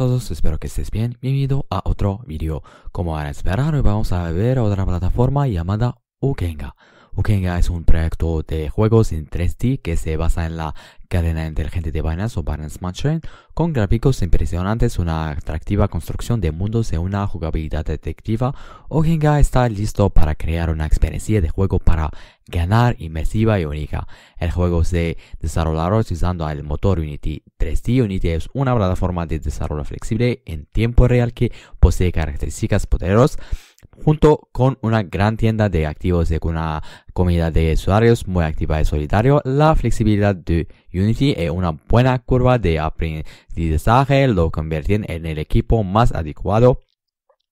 todos, espero que estés bien. Bienvenido a otro vídeo. Como van a esperar, hoy vamos a ver otra plataforma llamada Ukenga. Ukenga es un proyecto de juegos en 3D que se basa en la cadena inteligente de Binance o Binance Smart con gráficos impresionantes, una atractiva construcción de mundos y una jugabilidad detectiva, Ojenga está listo para crear una experiencia de juego para ganar, inmersiva y única. El juego se desarrollará utilizando el motor Unity 3D. Unity es una plataforma de desarrollo flexible en tiempo real que posee características poderosas junto con una gran tienda de activos de una comunidad de usuarios muy activa y solitario la flexibilidad de Unity y una buena curva de aprendizaje lo convierten en el equipo más adecuado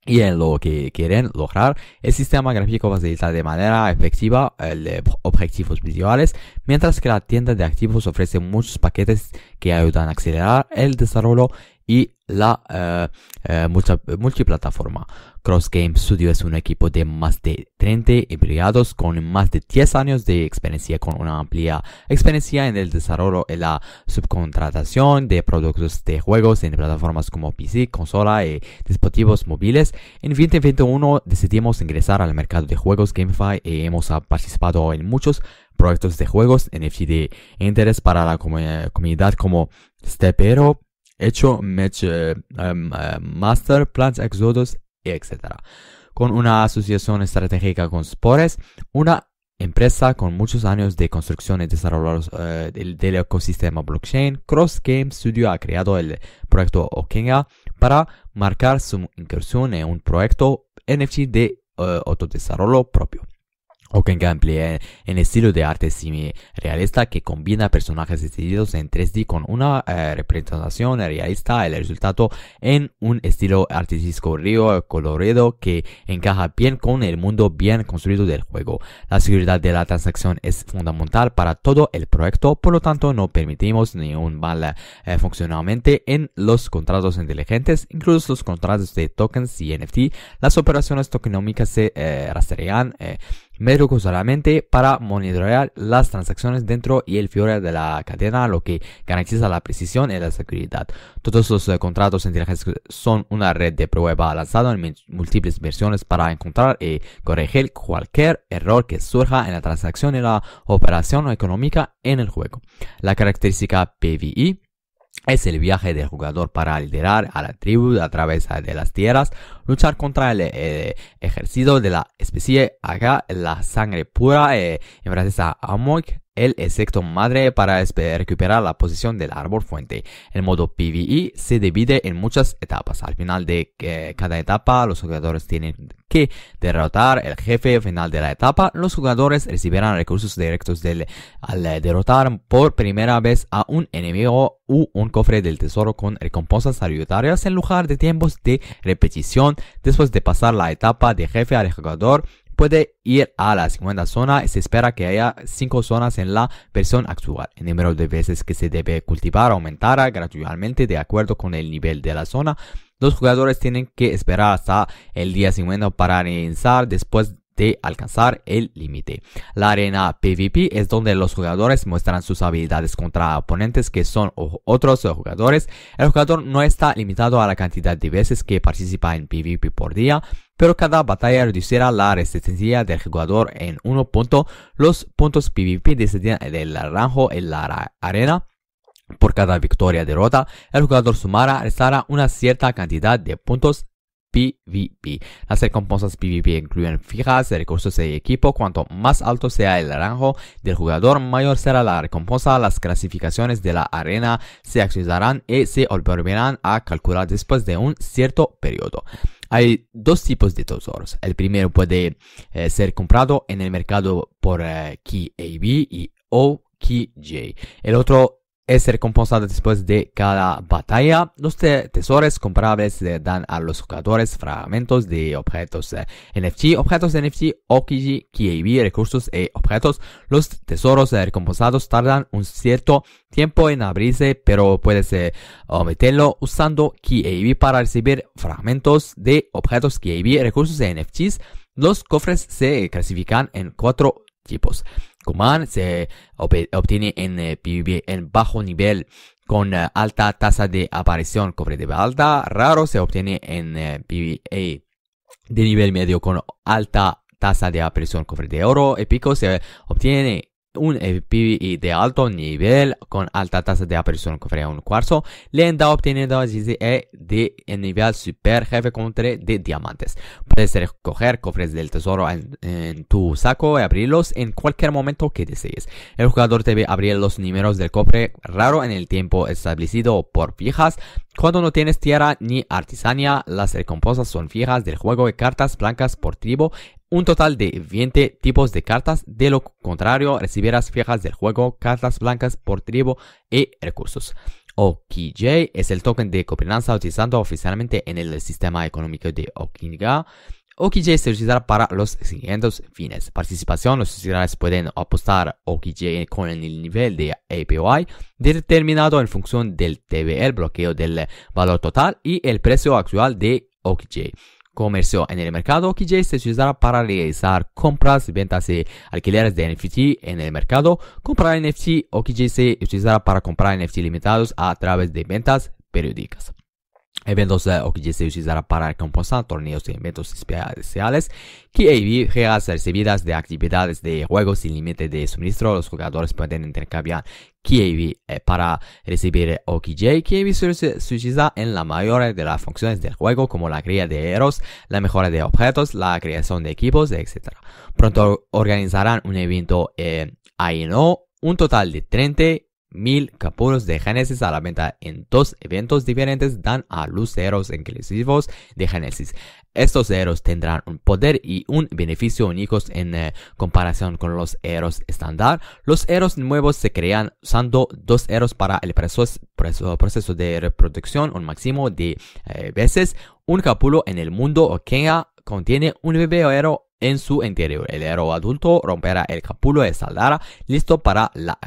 y en lo que quieren lograr, el sistema gráfico facilita de manera efectiva el objetivos visuales, mientras que la tienda de activos ofrece muchos paquetes que ayudan a acelerar el desarrollo y la eh, eh, multiplataforma. Cross Game Studio es un equipo de más de 30 empleados con más de 10 años de experiencia, con una amplia experiencia en el desarrollo y la subcontratación de productos de juegos en plataformas como PC, consola y dispositivos móviles. En 2021 decidimos ingresar al mercado de juegos GameFi y hemos participado en muchos proyectos de juegos NFT de interés para la comunidad como Stepero, hecho match, eh, em, em, master plans, Exodus, etc. Con una asociación estratégica con Spores, una empresa con muchos años de construcción y desarrollo eh, del, ecosistema blockchain, Cross Game Studio ha creado el proyecto Okenga para marcar su incursión en un proyecto NFT de eh, autodesarrollo propio o que emplee en estilo de arte semi-realista que combina personajes decididos en 3D con una eh, representación realista. El resultado en un estilo artístico río colorido que encaja bien con el mundo bien construido del juego. La seguridad de la transacción es fundamental para todo el proyecto, por lo tanto no permitimos ni un mal eh, funcionamiento en los contratos inteligentes, incluso los contratos de tokens y NFT. Las operaciones tokenómicas se rastrearán eh, rastrean me solamente para monitorear las transacciones dentro y el fuera de la cadena, lo que garantiza la precisión y la seguridad. Todos los eh, contratos inteligentes son una red de prueba lanzada en múltiples versiones para encontrar y corregir cualquier error que surja en la transacción y la operación económica en el juego. La característica PVI e es el viaje del jugador para liderar a la tribu a través de las tierras, luchar contra el eh, ejército de la especie acá, la sangre pura eh, en a el efecto madre para recuperar la posición del árbol fuente. El modo PvE se divide en muchas etapas. Al final de cada etapa, los jugadores tienen que derrotar el jefe final de la etapa. Los jugadores recibirán recursos directos al derrotar por primera vez a un enemigo u un cofre del tesoro con recompensas salutarias en lugar de tiempos de repetición. Después de pasar la etapa de jefe al jugador, puede ir a la segunda zona y se espera que haya 5 zonas en la versión actual. El número de veces que se debe cultivar aumentará gradualmente de acuerdo con el nivel de la zona. Los jugadores tienen que esperar hasta el día 50 para iniciar después de alcanzar el límite. La arena PvP es donde los jugadores muestran sus habilidades contra oponentes que son otros jugadores. El jugador no está limitado a la cantidad de veces que participa en PvP por día pero cada batalla reducirá la resistencia del jugador en 1 punto. Los puntos PvP descendían del rango en la arena. Por cada victoria derrota, el jugador sumará, restará una cierta cantidad de puntos PvP. Las recompensas PvP incluyen fijas, recursos y equipo. Cuanto más alto sea el rango del jugador, mayor será la recompensa. Las clasificaciones de la arena se actualizarán y se volverán a calcular después de un cierto periodo. Hay dos tipos de tesoros. El primero puede eh, ser comprado en el mercado por eh, o y J. El otro es recompensado después de cada batalla. Los tesoros comparables dan a los jugadores fragmentos de objetos eh, NFT, objetos NFT, o KIB, recursos y e objetos. Los tesoros eh, recompensados tardan un cierto tiempo en abrirse, pero puedes eh, omitirlo usando KIB para recibir fragmentos de objetos KIB, recursos y e NFTs. Los cofres se clasifican en cuatro tipos se obtiene en eh, PvP en bajo nivel con eh, alta tasa de aparición. Cobre de alta raro se obtiene en eh, PVA de nivel medio con alta tasa de aparición. Cobre de oro épico se obtiene un FBI de alto nivel con alta tasa de aparición que un cuarzo, Le obtenido obteniendo GCE de nivel super jefe con 3 de diamantes. Puedes recoger cofres del tesoro en, tu saco y abrirlos en cualquier momento que desees. El jugador debe abrir los números del cofre raro en el tiempo establecido por fijas. Cuando no tienes tierra ni artesanía, las recompensas son fijas del juego de cartas blancas por tribu un total de 20 tipos de cartas, de lo contrario recibirás fijas del juego, cartas blancas por tribu y recursos. OKJ es el token de gobernanza utilizado oficialmente en el sistema económico de Okinga. OKJ se utilizará para los siguientes fines. Participación, los usuarios pueden apostar OKJ con el nivel de APY determinado en función del TBL, bloqueo del valor total y el precio actual de OKJ comercio en el mercado que se usará para realizar compras, ventas y alquileres de NFT en el mercado. Comprar NFT o que se utilizará para comprar NFT limitados a través de ventas periódicas. Eventos OKG se utilizará para compensar torneos y eventos especiales que ser recibidas de actividades de juegos sin límite de suministro. Los jugadores pueden intercambiar QAV eh, para recibir OKJ. QAV se utiliza en la mayoría de las funciones del juego, como la cría de héroes, la mejora de objetos, la creación de equipos, etc. Pronto organizarán un evento en Aino, un total de 30 Mil capullos de Génesis a la venta en dos eventos diferentes dan a luz héroes inclusivos de Genesis. Estos héroes tendrán un poder y un beneficio únicos en eh, comparación con los héroes estándar. Los héroes nuevos se crean usando dos héroes para el proceso, de reproducción un máximo de eh, veces. Un capulo en el mundo que contiene un bebé héroe en su interior. El héroe adulto romperá el capulo y saldrá listo para la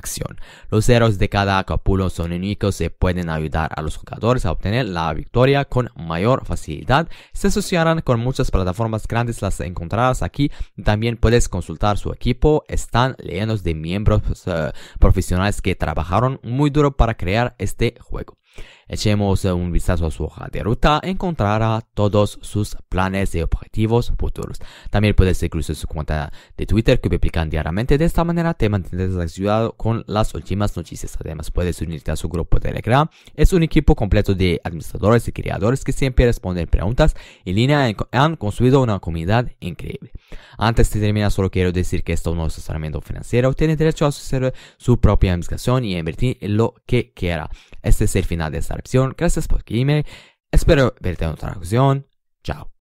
acción. Los héroes de cada capullo son únicos y pueden ayudar a los jugadores a obtener la victoria con mayor facilidad. Se asociarán con muchas plataformas grandes las encontradas aquí. También puedes consultar su equipo. Están llenos de miembros eh, profesionales que trabajaron muy duro para crear este juego. Echemos un vistazo a su hoja de ruta, encontrará todos sus planes y objetivos futuros. También puedes seguir su cuenta de Twitter que publican diariamente. De esta manera te mantendrás ayudado con las últimas noticias. Además, puedes unirte a su grupo de Telegram. Es un equipo completo de administradores y creadores que siempre responden preguntas en línea y han construido una comunidad increíble. Antes de terminar, solo quiero decir que esto no es asesoramiento financiero. Tiene derecho a hacer su propia administración y invertir en lo que quiera. Este es el final de esta lección. Gracias por email. Espero verte en otra ocasión. Chao.